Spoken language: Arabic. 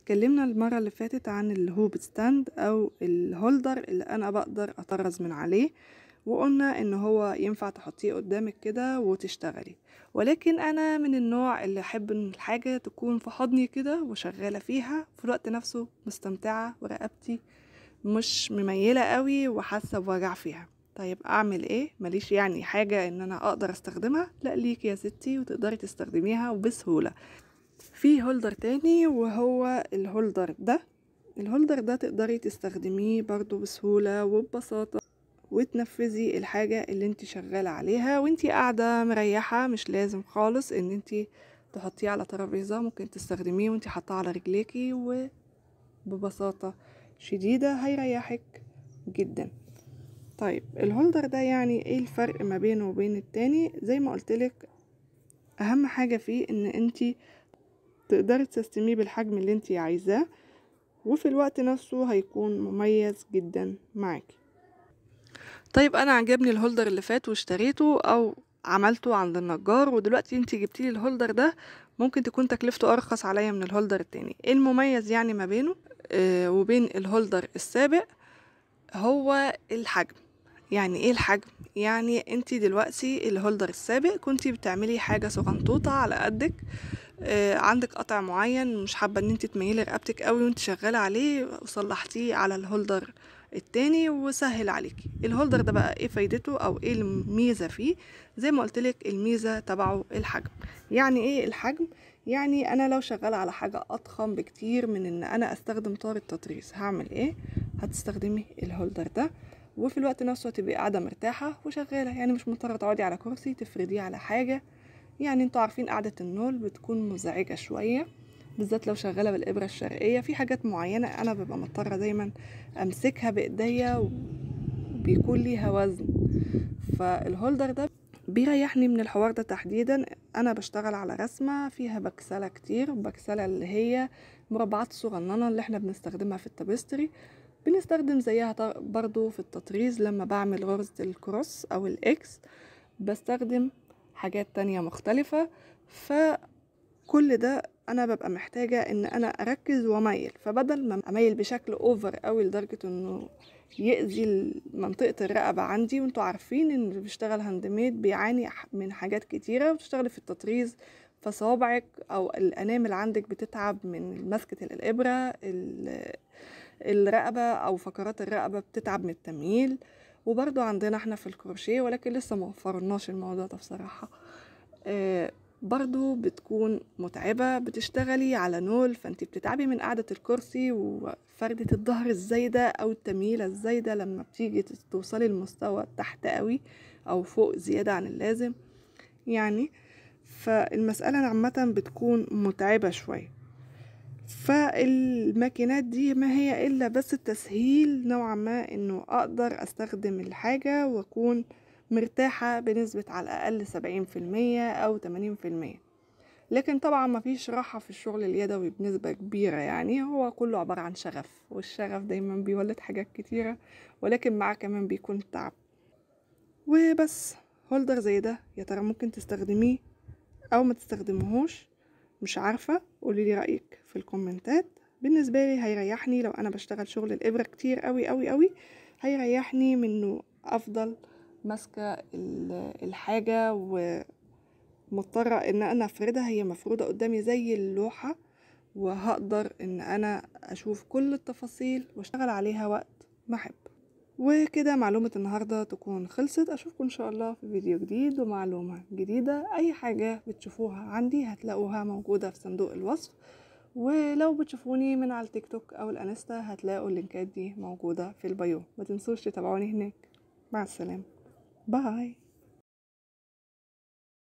اتكلمنا المرة اللي فاتت عن الهوب ستاند أو الهولدر اللي أنا بقدر أطرز من عليه وقلنا ان هو ينفع تحطيه قدامك كده وتشتغلي ولكن انا من النوع اللي احب ان الحاجة تكون في حضني كده وشغالة فيها في الوقت نفسه مستمتعة ورقبتي مش مميلة قوي وحاسة بوجع فيها طيب اعمل ايه ماليش يعني حاجة ان انا اقدر استخدمها لا ليك يا ستي وتقدري تستخدميها وبسهولة في هولدر تاني وهو الهولدر ده الهولدر ده تقدري تستخدميه برضو بسهولة وببساطة وتنفذي الحاجة اللي انت شغالة عليها وانت قاعدة مريحة مش لازم خالص ان انت تحطيه على ترابيزة ممكن تستخدميه وانت حاطاه على رجليكي وببساطة شديدة هيريحك جدا طيب الهولدر ده يعني ايه الفرق ما بينه وبين التاني زي ما قلتلك اهم حاجة فيه ان انتي تقدري تستميه بالحجم اللي انت عايزاه وفي الوقت نفسه هيكون مميز جدا معاكي طيب انا عجبني الهولدر اللي فات واشتريته او عملته عند النجار ودلوقتي انت جبتيلي الهولدر ده ممكن تكون تكلفته ارخص عليا من الهولدر التاني ايه المميز يعني ما بينه آه وبين الهولدر السابق هو الحجم يعني ايه الحجم يعني انت دلوقتي الهولدر السابق كنت بتعملي حاجه صغنطوطه على قدك آه عندك قطع معين مش حابة ان انت تميلي رقبتك قوي وانت شغالة عليه وصلحتيه على الهولدر التاني وسهل عليكي الهولدر ده بقى ايه فايدته او ايه الميزة فيه زي ما قلتلك الميزة تبعه الحجم يعني ايه الحجم يعني انا لو شغالة على حاجة اضخم بكتير من ان انا استخدم طار التطريز هعمل ايه هتستخدمي الهولدر ده وفي الوقت نفسه هتبقي قاعدة مرتاحة وشغالة يعني مش مضطرة تقعدي على كرسي تفرديه على حاجة يعني انتوا عارفين قاعدة النول بتكون مزعجة شوية بالذات لو شغالة بالإبرة الشرقية في حاجات معينة أنا ببقى مضطرة دايما أمسكها بإيديا وبيكون ليها وزن فالهولدر ده بيريحني من الحوار ده تحديدا أنا بشتغل على رسمة فيها بكسلة كتير بكسلة اللي هي مربعات صغننة اللي احنا بنستخدمها في التابستري بنستخدم زيها برضو في التطريز لما بعمل غرزة الكروس أو الإكس بستخدم حاجات تانية مختلفة فكل ده انا ببقى محتاجة ان انا اركز واميل فبدل ما اميل بشكل اوفر قوي لدرجة انه يأذي منطقة الرقبة عندي وانتوا عارفين ان اللي بيشتغل هاند ميد بيعاني من حاجات كتيرة وبتشتغلي في التطريز فصوابعك او الانامل عندك بتتعب من مسكة الابرة الرقبة او فقرات الرقبة بتتعب من التمييل وبرضو عندنا احنا في الكروشيه ولكن لسه وفرناش الموضوع ده بصراحه آه، برضو بتكون متعبة بتشتغلي على نول فانت بتتعبي من قعدة الكرسي وفردة الظهر الزايدة أو التمييلة الزايدة لما بتيجي توصلي لمستوى تحت قوي أو فوق زيادة عن اللازم يعني فالمسألة عامة بتكون متعبة شوية فالماكينات دي ما هي الا بس التسهيل نوعا ما انه اقدر استخدم الحاجة واكون مرتاحة بنسبة على الاقل سبعين في المية او تمانين في المية لكن طبعا مفيش راحة في الشغل اليدوي بنسبة كبيرة يعني هو كله عبارة عن شغف والشغف دايما بيولد حاجات كتيرة ولكن معاه كمان بيكون تعب وبس هولدر زي ده يا ترى ممكن تستخدميه او ما تستخدمهوش مش عارفة قولي لي رأيك في الكومنتات بالنسبة لي هيريحني لو أنا بشتغل شغل الإبرة كتير قوي قوي قوي هيريحني منه أفضل ماسكة الحاجة ومضطرة إن أنا أفردها هي مفرودة قدامي زي اللوحة وهقدر إن أنا أشوف كل التفاصيل وأشتغل عليها وقت ما أحب وكده معلومة النهاردة تكون خلصت أشوفكم إن شاء الله في فيديو جديد ومعلومة جديدة أي حاجة بتشوفوها عندي هتلاقوها موجودة في صندوق الوصف ولو بتشوفوني من على التيك توك أو الأنستا هتلاقوا اللينكات دي موجودة في البايو ما تنسوش تتابعوني هناك مع السلامة باي